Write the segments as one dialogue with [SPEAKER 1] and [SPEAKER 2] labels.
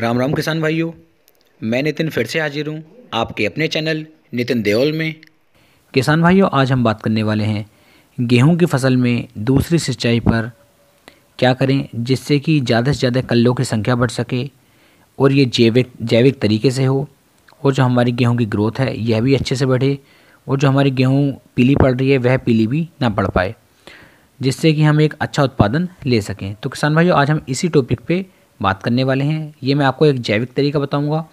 [SPEAKER 1] राम राम किसान भाइयों मैं नितिन फिर से हाजिर हूँ आपके अपने चैनल नितिन देओल में किसान भाइयों आज हम बात करने वाले हैं गेहूं की फसल में दूसरी सिंचाई पर क्या करें जिससे कि ज़्यादा से ज़्यादा कल्लों की संख्या बढ़ सके और ये जैविक जैविक तरीके से हो और जो हमारी गेहूं की ग्रोथ है यह भी अच्छे से बढ़े और जो हमारी गेहूँ पीली पड़ रही है वह पीली भी ना पड़ पाए जिससे कि हम एक अच्छा उत्पादन ले सकें तो किसान भाइयों आज हम इसी टॉपिक पे बात करने वाले हैं ये मैं आपको एक जैविक तरीका बताऊँगा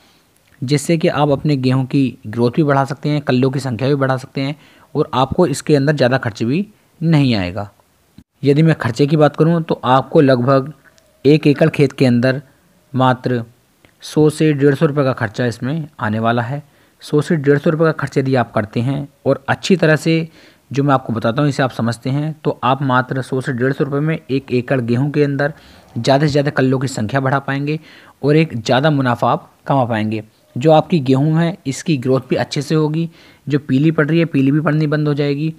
[SPEAKER 1] जिससे कि आप अपने गेहूँ की ग्रोथ भी बढ़ा सकते हैं कल्लों की संख्या भी बढ़ा सकते हैं और आपको इसके अंदर ज़्यादा खर्च भी नहीं आएगा यदि मैं खर्चे की बात करूँ तो आपको लगभग एक एकड़ खेत के अंदर मात्र सौ से डेढ़ सौ रुपये का खर्चा इसमें आने वाला है सौ से डेढ़ सौ रुपये का खर्च यदि आप करते हैं और अच्छी तरह से जो मैं आपको बताता हूँ इसे आप समझते हैं तो आप मात्र सौ से डेढ़ सौ रुपये में एक एकड़ गेहूँ के अंदर ज़्यादा से ज़्यादा कल्लों की संख्या बढ़ा पाएंगे और एक ज़्यादा मुनाफा आप कमा पाएंगे जो आपकी गेहूँ है इसकी ग्रोथ भी अच्छे से होगी जो पीली पड़ रही है पीली भी पड़नी बंद हो जाएगी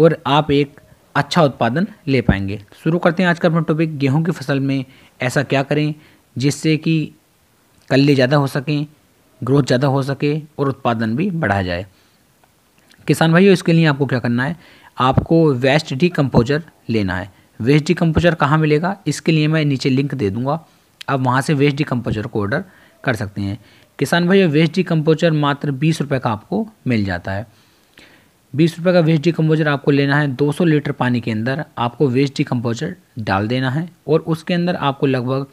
[SPEAKER 1] और आप एक अच्छा उत्पादन ले पाएंगे शुरू करते हैं आज का अपना टॉपिक गेहूँ की फसल में ऐसा क्या करें जिससे कि कल्ले ज़्यादा हो सकें ग्रोथ ज़्यादा हो सके और उत्पादन भी बढ़ा जाए किसान भाइयों इसके लिए आपको क्या करना है आपको वेस्ट डी कम्पोजर लेना है वेस्ट डी कम्पोजर कहाँ मिलेगा इसके लिए मैं नीचे लिंक दे दूँगा आप वहाँ से वेस्ट डी कम्पोजर को ऑर्डर कर सकते हैं किसान भाइयों वेस्ट डी कम्पोजर मात्र बीस रुपये का आपको मिल जाता है बीस रुपये का वेस्ट कम्पोजर आपको लेना है 200 लीटर पानी के अंदर आपको वेस्ट डिकम्पोजर डाल देना है और उसके अंदर आपको लगभग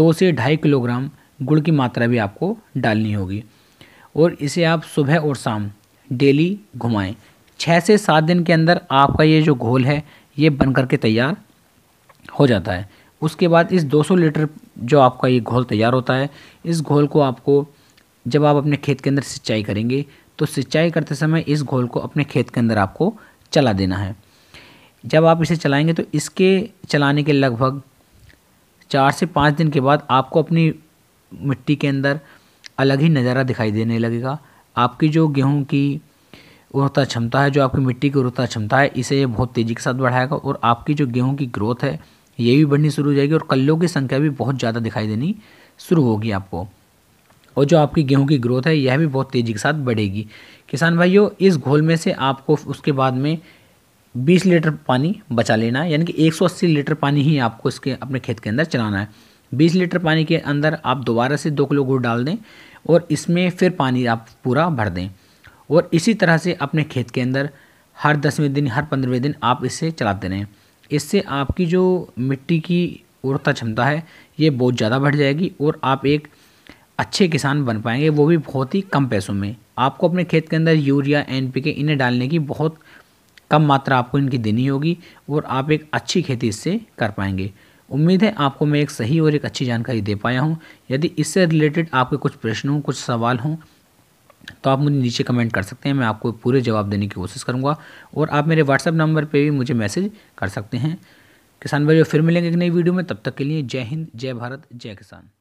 [SPEAKER 1] दो से ढाई किलोग्राम गुड़ की मात्रा भी आपको डालनी होगी और इसे आप सुबह और शाम डेली घुमाएं छः से सात दिन के अंदर आपका ये जो घोल है ये बन करके तैयार हो जाता है उसके बाद इस 200 लीटर जो आपका ये घोल तैयार होता है इस घोल को आपको जब आप अपने खेत के अंदर सिंचाई करेंगे तो सिंचाई करते समय इस घोल को अपने खेत के अंदर आपको चला देना है जब आप इसे चलाएंगे तो इसके चलाने के लगभग चार से पाँच दिन के बाद आपको अपनी मिट्टी के अंदर अलग ही नज़ारा दिखाई देने लगेगा आपकी जो गेहूं की उर्वरता क्षमता है जो आपकी मिट्टी की उर्वरता क्षमता है इसे ये बहुत तेज़ी के साथ बढ़ाएगा और आपकी जो गेहूँ की ग्रोथ है ये भी बढ़नी शुरू हो जाएगी और कल्लों की संख्या भी बहुत ज़्यादा दिखाई देनी शुरू होगी आपको और जो आपकी गेहूं की ग्रोथ है यह भी बहुत तेज़ी के साथ बढ़ेगी किसान भाइयों इस घोल में से आपको उसके बाद में 20 लीटर पानी बचा लेना है यानी कि 180 लीटर पानी ही आपको इसके अपने खेत के अंदर चलाना है 20 लीटर पानी के अंदर आप दोबारा से दो किलो गुड़ डाल दें और इसमें फिर पानी आप पूरा भर दें और इसी तरह से अपने खेत के अंदर हर दसवें दिन हर पंद्रहवें दिन आप इसे चलाते रहें इससे आपकी जो मिट्टी की उर्वरता क्षमता है ये बहुत ज़्यादा बढ़ जाएगी और आप एक अच्छे किसान बन पाएंगे वो भी बहुत ही कम पैसों में आपको अपने खेत के अंदर यूरिया एन पी के इन्हें डालने की बहुत कम मात्रा आपको इनकी देनी होगी और आप एक अच्छी खेती इससे कर पाएंगे उम्मीद है आपको मैं एक सही और एक अच्छी जानकारी दे पाया हूँ यदि इससे रिलेटेड आपके कुछ प्रश्न हों कुछ सवाल हों तो आप मुझे नीचे कमेंट कर सकते हैं मैं आपको पूरे जवाब देने की कोशिश करूँगा और आप मेरे व्हाट्सअप नंबर पर भी मुझे मैसेज कर सकते हैं किसान भाइयों फिर मिलेंगे एक नई वीडियो में तब तक के लिए जय हिंद जय भारत जय किसान